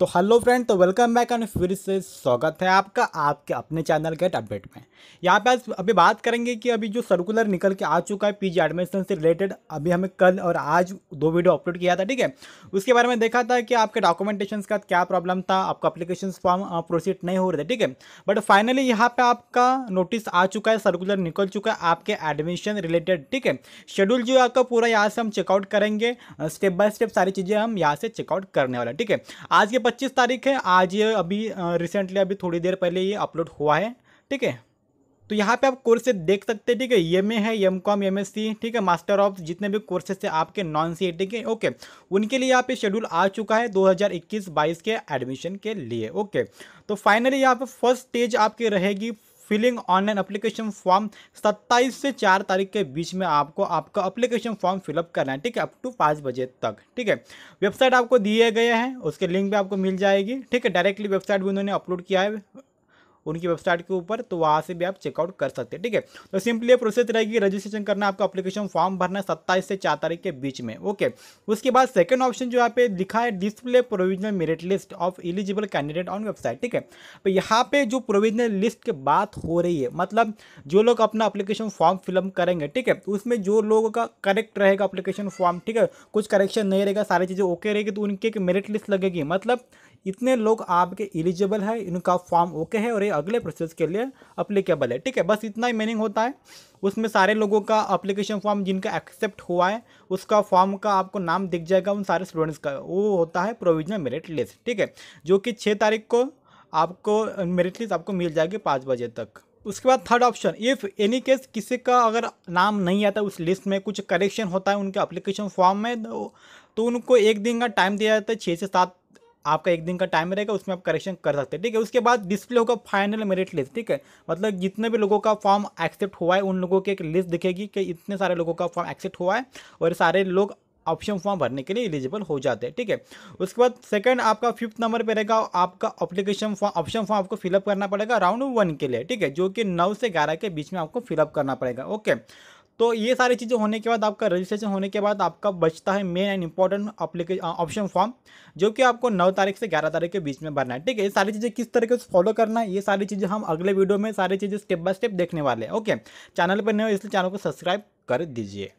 तो hello friend तो welcome back and फिर से स्वागत है आपका आपके अपने चैनल गेट अपडेट में यहाँ पे आज अभी बात करेंगे कि अभी जो सर्कुलर निकल के आ चुका है पीजी एडमिशन से रिलेटेड अभी हमें कल और आज दो वीडियो अपलोड किया था ठीक है उसके बारे में देखा था कि आपके डॉक्यूमेंटेशन का क्या प्रॉब्लम था आपका अप्लीकेशन फॉर्म प्रोसीड नहीं हो रहे थे ठीक है बट फाइनली यहाँ पर आपका नोटिस आ चुका है सर्कुलर निकल चुका है आपके एडमिशन रिलेटेड ठीक है शेड्यूल जो आपका पूरा यहाँ से हम चेकआउट करेंगे स्टेप बाय स्टेप सारी चीज़ें हम यहाँ से चेकआउट करने वाले ठीक है आज के पच्चीस तारीख है आज ये अभी रिसेंटली अभी थोड़ी देर पहले ये अपलोड हुआ है ठीक है तो यहाँ पे आप कोर्सेज देख सकते हैं ठीक है एम ए है एम कॉम एम ठीक है मास्टर ऑफ जितने भी कोर्सेज है आपके नॉन सी ठीक है ओके उनके लिए यहाँ पे शेड्यूल आ चुका है 2021-22 के एडमिशन के लिए ओके तो फाइनली यहाँ पे फर्स्ट स्टेज आपकी रहेगी फिलिंग ऑनलाइन अप्लीकेशन फॉर्म सत्ताईस से चार तारीख के बीच में आपको आपका अप्लीकेशन फॉर्म फिलअप करना है ठीक है अप टू पाँच बजे तक ठीक है वेबसाइट आपको दिए गए हैं उसके लिंक भी आपको मिल जाएगी ठीक है डायरेक्टली वेबसाइट भी उन्होंने अपलोड किया है उनकी वेबसाइट के ऊपर तो वहाँ से भी आप चेकआउट कर सकते हैं ठीक है तो सिंपली प्रोसेस रहेगी रजिस्ट्रेशन करना आपका अपलीकेशन फॉर्म भरना है सत्ताईस से चार तारीख के बीच में ओके उसके बाद सेकेंड ऑप्शन जो यहाँ पे लिखा है display provisional merit list of eligible candidate on website ठीक है तो यहाँ पे जो प्रोविजनल लिस्ट की बात हो रही है मतलब जो लोग अपना अपलीकेशन फॉर्म फिलअप करेंगे ठीक है उसमें जो लोगों का करेक्ट रहेगा अप्लीकेशन फॉर्म ठीक है कुछ करेक्शन नहीं रहेगा सारी चीज़ें ओके रहेगी तो उनकी एक मेरिट लिस्ट लगेगी मतलब इतने लोग आपके एलिजिबल है इनका फॉर्म ओके है और ये अगले प्रोसेस के लिए अप्लीकेबल है ठीक है बस इतना ही मीनिंग होता है उसमें सारे लोगों का अप्लीकेशन फॉर्म जिनका एक्सेप्ट हुआ है उसका फॉर्म का आपको नाम दिख जाएगा उन सारे स्टूडेंट्स का वो होता है प्रोविजनल मेरिट लिस्ट ठीक है जो कि छः तारीख को आपको मेरिट लिस्ट आपको मिल जाएगी पाँच बजे तक उसके बाद third option if any case किसी का अगर नाम नहीं आता उस लिस्ट में कुछ करेक्शन होता है उनके अप्लीकेशन फॉर्म में तो, तो उनको एक दिन का टाइम दिया जाता है छः से सात आपका एक दिन का टाइम रहेगा उसमें आप करेक्शन कर सकते हैं ठीक है उसके बाद डिस्प्ले होगा फाइनल मेरिट लिस्ट ठीक है मतलब जितने भी लोगों का फॉर्म एक्सेप्ट हुआ है उन लोगों की एक लिस्ट दिखेगी कि इतने सारे लोगों का फॉर्म एक्सेप्ट हुआ है और सारे लोग ऑप्शन फॉर्म भरने के लिए एलिजिबल हो जाते हैं ठीक है उसके बाद सेकंड आपका फिफ्थ नंबर पे रहेगा आपका अप्लीकेशन फॉर्म ऑप्शन फॉर्म आपको फिलअप करना पड़ेगा राउंड वन के लिए ठीक है जो कि नौ से ग्यारह के बीच में आपको फिलअप करना पड़ेगा ओके तो ये सारी चीज़ें होने के बाद आपका रजिस्ट्रेशन होने के बाद आपका बचता है main and important application option form जो कि आपको नौ तारीख से ग्यारह तारीख के बीच में भरना है ठीक है ये सारी चीज़ें किस तरीके से फॉलो करना है ये सारी चीज़ें हम अगले वीडियो में सारी चीज़ें स्टेप बाय स्टेप देखने वाले हैं ओके चैनल पर नहीं हो इसलिए चैनल को सब्सक्राइब कर दीजिए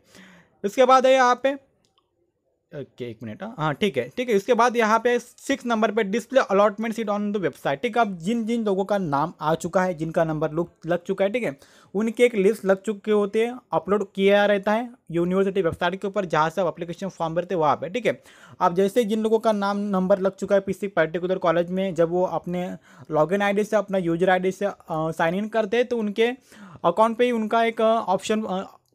इसके बाद है यहाँ पे ओके एक मिनट हाँ।, हाँ ठीक है ठीक है उसके बाद यहाँ पे सिक्स नंबर पे display allotment seat on the website ठीक है अब जिन जिन लोगों का नाम आ चुका है जिनका नंबर लुक लग चुका है ठीक है उनके एक लिस्ट लग चुके होते हैं अपलोड किया रहता है यूनिवर्सिटी वेबसाइट के ऊपर जहाँ से आप अप्लीकेशन फॉर्म भरते हैं वहाँ पर ठीक है अब जैसे जिन लोगों का नाम नंबर लग चुका है किसी पर्टिकुलर कॉलेज में जब वो अपने लॉग इन से अपना यूजर आई से साइन इन करते हैं तो उनके अकाउंट पर ही उनका एक ऑप्शन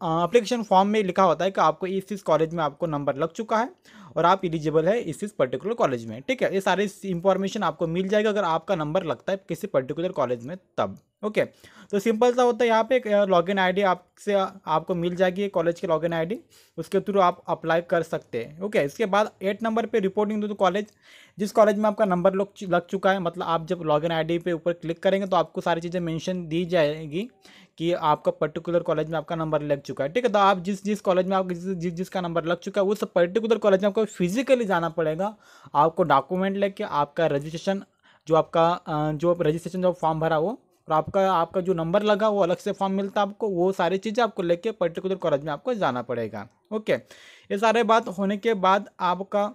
अप्लीकेशन फॉर्म में लिखा होता है कि आपको इस इस कॉलेज में आपको नंबर लग चुका है और आप एलिजिबल है इस इस पर्टिकुलर कॉलेज में ठीक है ये सारे इंफॉर्मेशन आपको मिल जाएगा अगर आपका नंबर लगता है किसी पर्टिकुलर कॉलेज में तब ओके तो सिंपल सा होता है यहाँ पे एक लॉग इन आई आपसे आपको मिल जाएगी कॉलेज की लॉग इन उसके थ्रू आप अप्लाई कर सकते हैं ओके इसके बाद एट नंबर पर रिपोर्टिंग दो तो कॉलेज जिस कॉलेज में आपका नंबर लग चुका है मतलब आप जब लॉग इन पे ऊपर क्लिक करेंगे तो आपको सारी चीज़ें मैंशन दी जाएगी कि आपका पर्टिकुलर कॉलेज में आपका नंबर लग चुका है ठीक है तो आप जिस जिस कॉलेज में आप जिस जिसका नंबर लग चुका है उस पर्टिकुलर कॉलेज में आपको फिजिकली जाना पड़ेगा आपको डॉक्यूमेंट लेके आपका रजिस्ट्रेशन जो आपका जो रजिस्ट्रेशन जो फॉर्म भरा हो और आपका आपका जो नंबर लगा वो अलग से फॉर्म मिलता है आपको वो सारी चीज़ें आपको लेके पर्टिकुलर कॉलेज में आपको जाना पड़ेगा ओके ये सारे बात होने के बाद आपका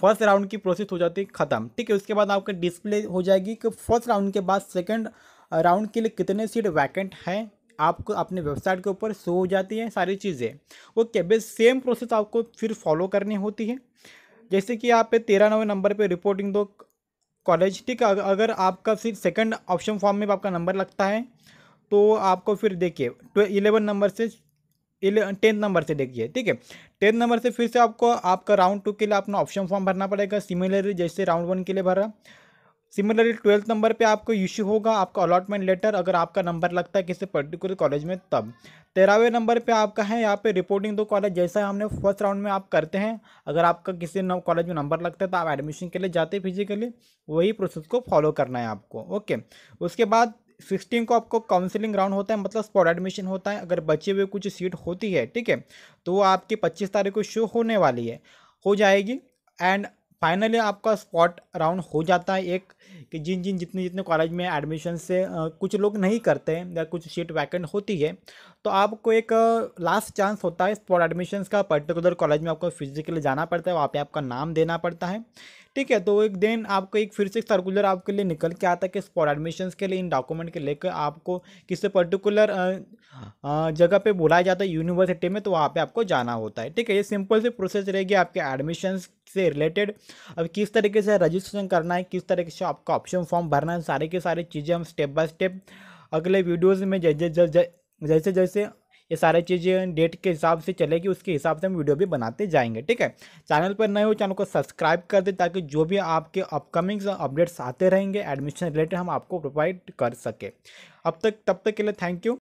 फर्स्ट राउंड की प्रोसेस हो जाती है ख़त्म ठीक है उसके बाद आपके डिस्प्ले हो जाएगी कि फर्स्ट राउंड के बाद सेकंड राउंड के लिए कितने सीट वैकेंट हैं आपको अपने वेबसाइट के ऊपर शो हो जाती है सारी चीज़ें ओके बस सेम प्रोसेस आपको फिर फॉलो करनी होती है जैसे कि आप पे तेरह नवे नंबर पे रिपोर्टिंग दो कॉलेज ठीक है अगर आपका फिर सेकंड ऑप्शन फॉर्म में आपका नंबर लगता है तो आपको फिर देखिए इलेवन नंबर से टेंथ नंबर से देखिए ठीक है टेंथ नंबर से फिर से आपको आपका राउंड टू के लिए अपना ऑप्शन फॉर्म भरना पड़ेगा सिमिलरली जैसे राउंड वन के लिए भरा सिमिलरली ट्वेल्थ नंबर पे आपको इश्यू होगा आपका अलॉटमेंट लेटर अगर आपका नंबर लगता है किसी पर्टिकुलर कॉलेज में तब तेरहवें नंबर पे आपका है यहाँ पे रिपोर्टिंग दो कॉलेज जैसा हमने फर्स्ट राउंड में आप करते हैं अगर आपका किसी कॉलेज में नंबर लगता है तो आप एडमिशन के लिए जाते हैं फिजिकली वही प्रोसेस को फॉलो करना है आपको ओके उसके बाद सिक्सटीन को आपको काउंसिलिंग राउंड होता है मतलब स्पॉट एडमिशन होता है अगर बचे हुए कुछ सीट होती है ठीक है तो वो आपकी पच्चीस तारीख को शो होने वाली है हो जाएगी एंड फाइनली आपका स्पॉट राउंड हो जाता है एक कि जिन जिन जितने जितने कॉलेज में एडमिशन से कुछ लोग नहीं करते हैं या कुछ सीट वैकेंट होती है तो आपको एक लास्ट चांस होता है स्पॉट एडमिशन्स का पर्टिकुलर कॉलेज में आपको फिजिकली जाना पड़ता है वहाँ पे आपका नाम देना पड़ता है ठीक है तो एक देन आपको एक फिर से सर्कुलर आपके लिए निकल के आता है कि स्पॉट एडमिशन के लिए इन डॉक्यूमेंट के लेकर आपको किसी पर्टिकुलर जगह पे बुलाया जाता है यूनिवर्सिटी में तो वहाँ पे आपको जाना होता है ठीक है ये सिंपल सी प्रोसेस रहेगी आपके एडमिशन से रिलेटेड अब किस तरीके से रजिस्ट्रेशन करना है किस तरीके से आपका ऑप्शन फॉर्म भरना है सारी की सारी चीज़ें हम स्टेप बाय स्टेप अगले वीडियोज़ में जैसे जैसे ये सारे चीज़ें डेट के हिसाब से चलेगी उसके हिसाब से हम वीडियो भी बनाते जाएंगे ठीक है चैनल पर नए हो चैनल को सब्सक्राइब कर दें ताकि जो भी आपके अपकमिंग अपडेट्स आते रहेंगे एडमिशन रिलेटेड हम आपको प्रोवाइड कर सकें अब तक तब तक के लिए थैंक यू